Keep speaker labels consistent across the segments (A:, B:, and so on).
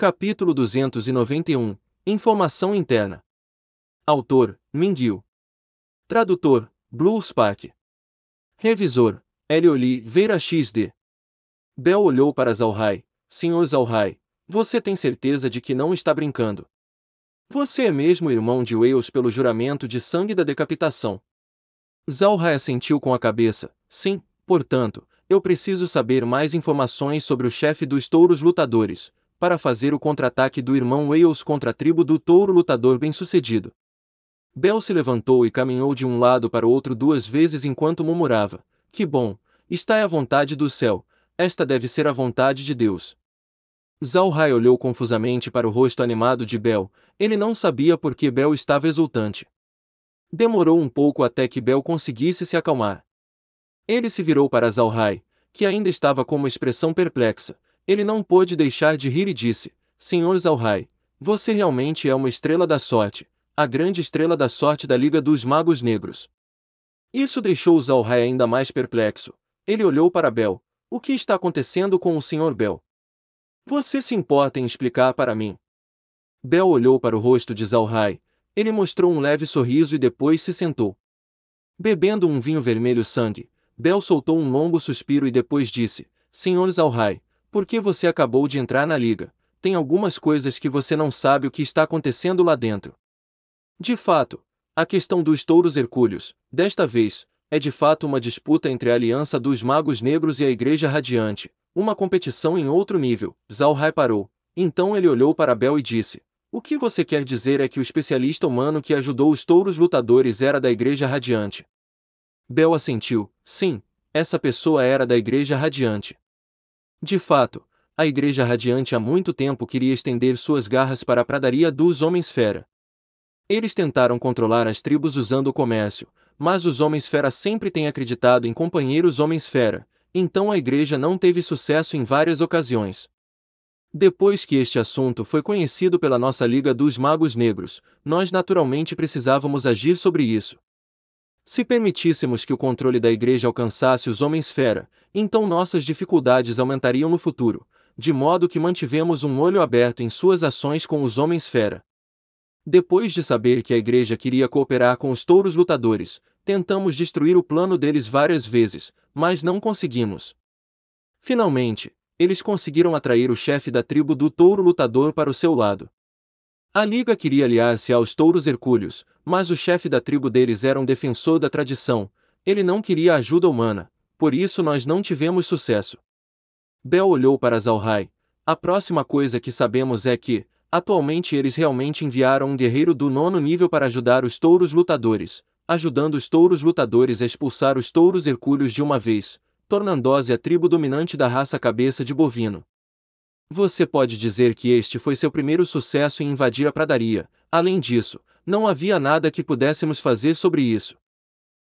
A: Capítulo 291 Informação Interna Autor, Mindil Tradutor, Blue Spark Revisor, Elioli Vera XD Bel olhou para Zalhai. Senhor Zalhai, você tem certeza de que não está brincando. Você é mesmo irmão de Wales pelo juramento de sangue da decapitação. Zalhai assentiu com a cabeça. Sim, portanto, eu preciso saber mais informações sobre o chefe dos touros lutadores, para fazer o contra-ataque do irmão Wales contra a tribo do touro lutador bem-sucedido. Bel se levantou e caminhou de um lado para o outro duas vezes enquanto murmurava: Que bom! Está é a vontade do céu, esta deve ser a vontade de Deus. Zalhai olhou confusamente para o rosto animado de Bel, ele não sabia por que Bel estava exultante. Demorou um pouco até que Bel conseguisse se acalmar. Ele se virou para Zalhai, que ainda estava com uma expressão perplexa, ele não pôde deixar de rir e disse: Senhor Zalhai, você realmente é uma estrela da sorte, a grande estrela da sorte da Liga dos Magos Negros. Isso deixou Zalhai ainda mais perplexo. Ele olhou para Bel. O que está acontecendo com o senhor Bel? Você se importa em explicar para mim? Bel olhou para o rosto de Zalhai. Ele mostrou um leve sorriso e depois se sentou. Bebendo um vinho vermelho sangue, Bel soltou um longo suspiro e depois disse: Senhor Zalhai, porque você acabou de entrar na liga, tem algumas coisas que você não sabe o que está acontecendo lá dentro. De fato, a questão dos touros hercúleos, desta vez, é de fato uma disputa entre a Aliança dos Magos Negros e a Igreja Radiante, uma competição em outro nível, Zalhai parou. Então ele olhou para Bel e disse: O que você quer dizer é que o especialista humano que ajudou os touros lutadores era da Igreja Radiante? Bel assentiu: Sim, essa pessoa era da Igreja Radiante. De fato, a Igreja Radiante há muito tempo queria estender suas garras para a pradaria dos Homens Fera. Eles tentaram controlar as tribos usando o comércio, mas os Homens Fera sempre têm acreditado em companheiros Homens Fera, então a Igreja não teve sucesso em várias ocasiões. Depois que este assunto foi conhecido pela nossa Liga dos Magos Negros, nós naturalmente precisávamos agir sobre isso. Se permitíssemos que o controle da Igreja alcançasse os homens fera, então nossas dificuldades aumentariam no futuro, de modo que mantivemos um olho aberto em suas ações com os homens fera. Depois de saber que a Igreja queria cooperar com os touros lutadores, tentamos destruir o plano deles várias vezes, mas não conseguimos. Finalmente, eles conseguiram atrair o chefe da tribo do touro lutador para o seu lado. A liga queria aliar-se aos touros hercúleos, mas o chefe da tribo deles era um defensor da tradição, ele não queria ajuda humana, por isso nós não tivemos sucesso. Bel olhou para Zalhai. A próxima coisa que sabemos é que, atualmente eles realmente enviaram um guerreiro do nono nível para ajudar os touros lutadores, ajudando os touros lutadores a expulsar os touros hercúleos de uma vez, tornando-se a tribo dominante da raça cabeça de bovino. Você pode dizer que este foi seu primeiro sucesso em invadir a pradaria, além disso, não havia nada que pudéssemos fazer sobre isso.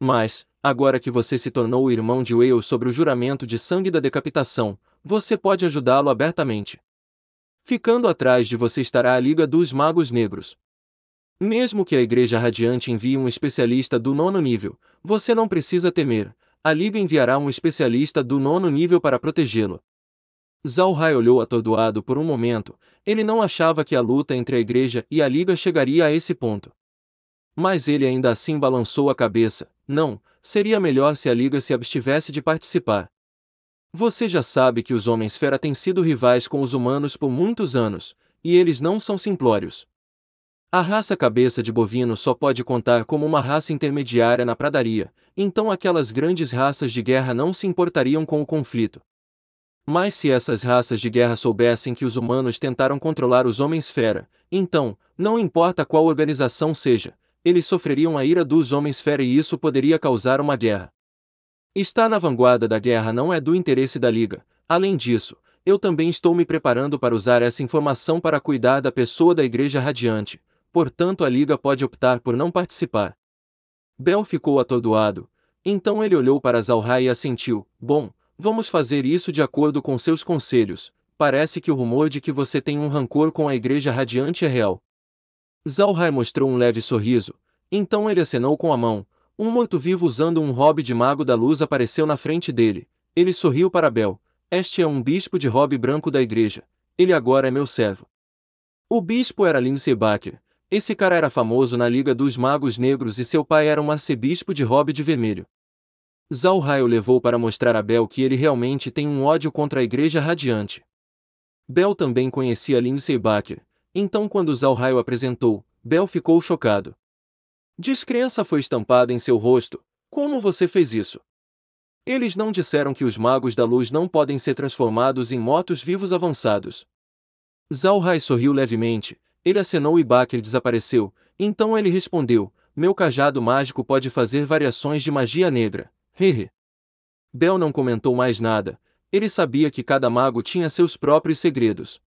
A: Mas, agora que você se tornou o irmão de Wales sobre o juramento de sangue da decapitação, você pode ajudá-lo abertamente. Ficando atrás de você estará a Liga dos Magos Negros. Mesmo que a Igreja Radiante envie um especialista do nono nível, você não precisa temer, a Liga enviará um especialista do nono nível para protegê-lo. Zhao Hai olhou atordoado por um momento, ele não achava que a luta entre a igreja e a liga chegaria a esse ponto. Mas ele ainda assim balançou a cabeça, não, seria melhor se a liga se abstivesse de participar. Você já sabe que os homens fera têm sido rivais com os humanos por muitos anos, e eles não são simplórios. A raça cabeça de bovino só pode contar como uma raça intermediária na pradaria, então aquelas grandes raças de guerra não se importariam com o conflito. Mas se essas raças de guerra soubessem que os humanos tentaram controlar os homens fera, então, não importa qual organização seja, eles sofreriam a ira dos homens fera e isso poderia causar uma guerra. Estar na vanguarda da guerra não é do interesse da Liga. Além disso, eu também estou me preparando para usar essa informação para cuidar da pessoa da Igreja Radiante, portanto a Liga pode optar por não participar. Bel ficou atordoado. Então ele olhou para Zalra e assentiu: Bom, Vamos fazer isso de acordo com seus conselhos. Parece que o rumor de que você tem um rancor com a Igreja Radiante é real. Zalhai mostrou um leve sorriso. Então ele acenou com a mão. Um morto-vivo usando um hobby de mago da luz apareceu na frente dele. Ele sorriu para Bel. Este é um bispo de hobby branco da igreja. Ele agora é meu servo. O bispo era Lindsay Baker. Esse cara era famoso na Liga dos Magos Negros e seu pai era um arcebispo de hobby de vermelho. Zalhai o levou para mostrar a Bel que ele realmente tem um ódio contra a Igreja Radiante. Bel também conhecia Lindsay Baker, então quando Zalhai o apresentou, Bel ficou chocado. Descrença foi estampada em seu rosto. Como você fez isso? Eles não disseram que os magos da luz não podem ser transformados em motos vivos avançados. Zalhai sorriu levemente, ele acenou e Bakr desapareceu, então ele respondeu: Meu cajado mágico pode fazer variações de magia negra. Hehe. Bel não comentou mais nada, ele sabia que cada mago tinha seus próprios segredos.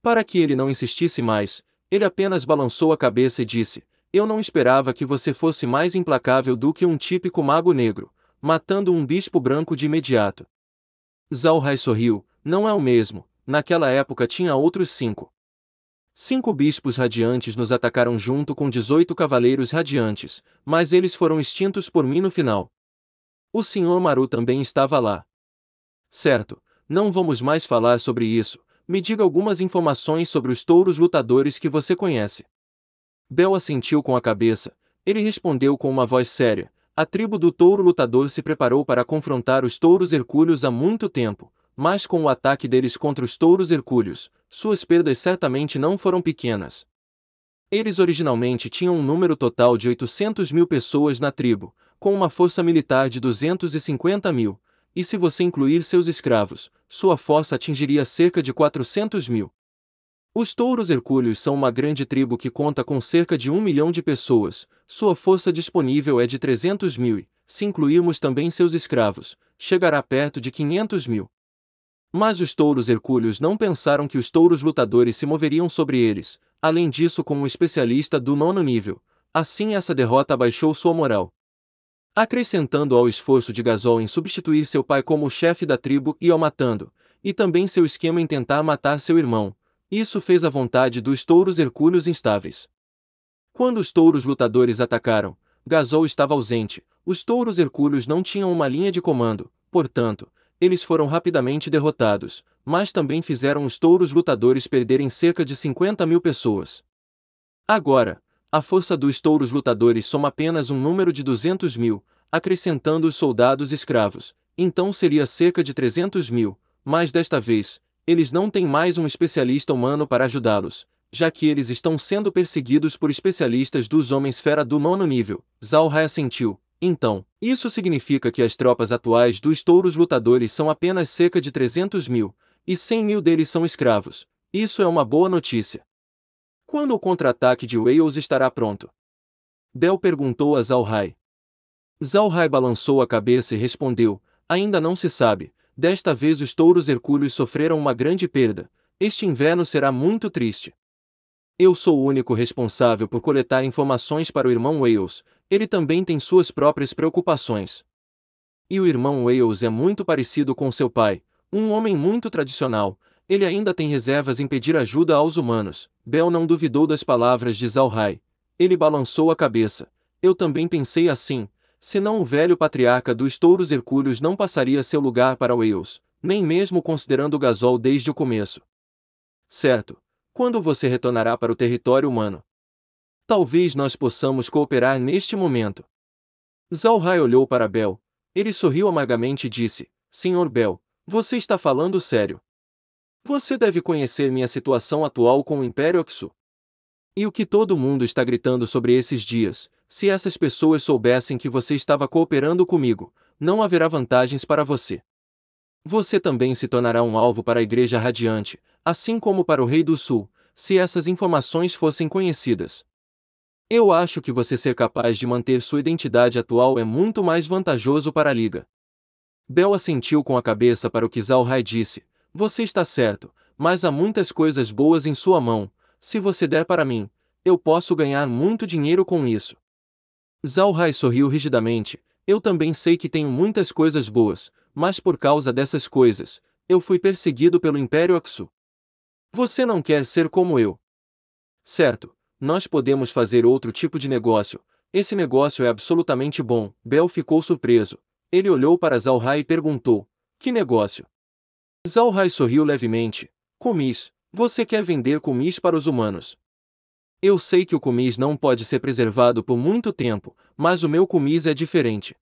A: Para que ele não insistisse mais, ele apenas balançou a cabeça e disse: Eu não esperava que você fosse mais implacável do que um típico mago negro, matando um bispo branco de imediato. Zalrai sorriu, não é o mesmo, naquela época tinha outros cinco. Cinco bispos radiantes nos atacaram junto com dezoito cavaleiros radiantes, mas eles foram extintos por mim no final. O Sr. Maru também estava lá. Certo, não vamos mais falar sobre isso. Me diga algumas informações sobre os touros lutadores que você conhece. Bel assentiu com a cabeça. Ele respondeu com uma voz séria. A tribo do touro lutador se preparou para confrontar os touros hercúleos há muito tempo, mas com o ataque deles contra os touros hercúleos, suas perdas certamente não foram pequenas. Eles originalmente tinham um número total de 800 mil pessoas na tribo, com uma força militar de 250 mil, e se você incluir seus escravos, sua força atingiria cerca de 400 mil. Os touros hercúleos são uma grande tribo que conta com cerca de um milhão de pessoas, sua força disponível é de 300 mil e, se incluirmos também seus escravos, chegará perto de 500 mil. Mas os touros hercúleos não pensaram que os touros lutadores se moveriam sobre eles, além disso como especialista do nono nível. Assim essa derrota abaixou sua moral, acrescentando ao esforço de Gasol em substituir seu pai como chefe da tribo e ao matando, e também seu esquema em tentar matar seu irmão. Isso fez a vontade dos touros hercúleos instáveis. Quando os touros lutadores atacaram, Gasol estava ausente, os touros hercúleos não tinham uma linha de comando, portanto, eles foram rapidamente derrotados, mas também fizeram os touros lutadores perderem cerca de 50 mil pessoas. Agora, a força dos touros lutadores soma apenas um número de 200 mil, acrescentando os soldados escravos, então seria cerca de 300 mil, mas desta vez, eles não têm mais um especialista humano para ajudá-los, já que eles estão sendo perseguidos por especialistas dos homens fera do nono nível, Zalha assentiu. Então, isso significa que as tropas atuais dos touros lutadores são apenas cerca de 300 mil, e 100 mil deles são escravos. Isso é uma boa notícia. Quando o contra-ataque de Wales estará pronto? Dell perguntou a Zalhai. Zalhai balançou a cabeça e respondeu: Ainda não se sabe. Desta vez os touros hercúleos sofreram uma grande perda. Este inverno será muito triste. Eu sou o único responsável por coletar informações para o irmão Wales. Ele também tem suas próprias preocupações. E o irmão Wales é muito parecido com seu pai, um homem muito tradicional, ele ainda tem reservas em pedir ajuda aos humanos. Bel não duvidou das palavras de Zalhai. Ele balançou a cabeça. Eu também pensei assim, senão o velho patriarca dos touros hercúleos não passaria seu lugar para Eus, nem mesmo considerando Gasol desde o começo. Certo. Quando você retornará para o território humano? Talvez nós possamos cooperar neste momento. Zalhai olhou para Bel. Ele sorriu amargamente e disse, Senhor Bel, você está falando sério. Você deve conhecer minha situação atual com o Império Oxu E o que todo mundo está gritando sobre esses dias, se essas pessoas soubessem que você estava cooperando comigo, não haverá vantagens para você. Você também se tornará um alvo para a Igreja Radiante, assim como para o Rei do Sul, se essas informações fossem conhecidas. Eu acho que você ser capaz de manter sua identidade atual é muito mais vantajoso para a Liga. Bel assentiu com a cabeça para o que Rai disse, você está certo, mas há muitas coisas boas em sua mão. Se você der para mim, eu posso ganhar muito dinheiro com isso. Zhao sorriu rigidamente. Eu também sei que tenho muitas coisas boas, mas por causa dessas coisas, eu fui perseguido pelo Império Aksu. Você não quer ser como eu. Certo, nós podemos fazer outro tipo de negócio. Esse negócio é absolutamente bom. Bel ficou surpreso. Ele olhou para Zhao e perguntou: Que negócio? Zhao sorriu levemente. Kumis, você quer vender kumis para os humanos? Eu sei que o kumis não pode ser preservado por muito tempo, mas o meu kumis é diferente.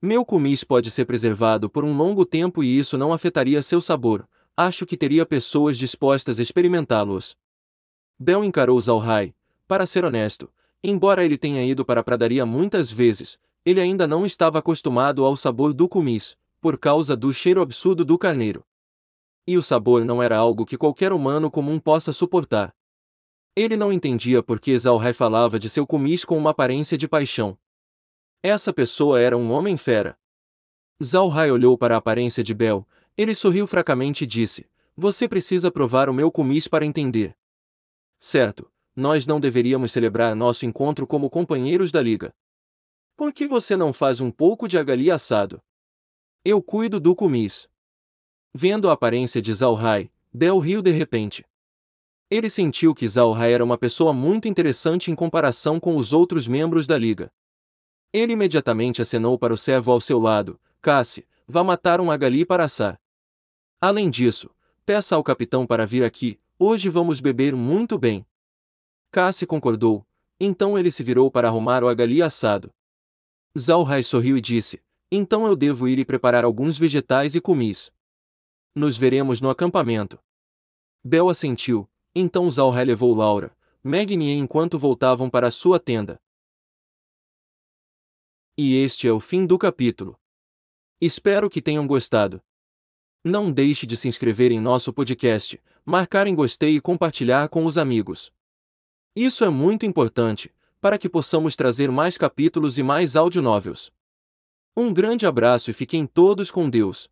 A: Meu kumis pode ser preservado por um longo tempo e isso não afetaria seu sabor. Acho que teria pessoas dispostas a experimentá-los. Bel encarou Zhao Para ser honesto, embora ele tenha ido para a pradaria muitas vezes, ele ainda não estava acostumado ao sabor do kumis, por causa do cheiro absurdo do carneiro e o sabor não era algo que qualquer humano comum possa suportar. Ele não entendia por que Zalhai falava de seu comis com uma aparência de paixão. Essa pessoa era um homem fera. Zalhai olhou para a aparência de Bel, ele sorriu fracamente e disse: Você precisa provar o meu comis para entender. Certo, nós não deveríamos celebrar nosso encontro como companheiros da liga. Por que você não faz um pouco de agali assado? Eu cuido do comis. Vendo a aparência de Zhao Del riu de repente. Ele sentiu que Zhao era uma pessoa muito interessante em comparação com os outros membros da liga. Ele imediatamente acenou para o servo ao seu lado, Cassi, vá matar um agali para assar. Além disso, peça ao capitão para vir aqui, hoje vamos beber muito bem. Cassi concordou, então ele se virou para arrumar o agali assado. Zhao sorriu e disse, então eu devo ir e preparar alguns vegetais e comis nos veremos no acampamento. Bel assentiu, então Zal levou Laura, Magni enquanto voltavam para sua tenda. E este é o fim do capítulo. Espero que tenham gostado. Não deixe de se inscrever em nosso podcast, marcar em gostei e compartilhar com os amigos. Isso é muito importante, para que possamos trazer mais capítulos e mais audionovels. Um grande abraço e fiquem todos com Deus.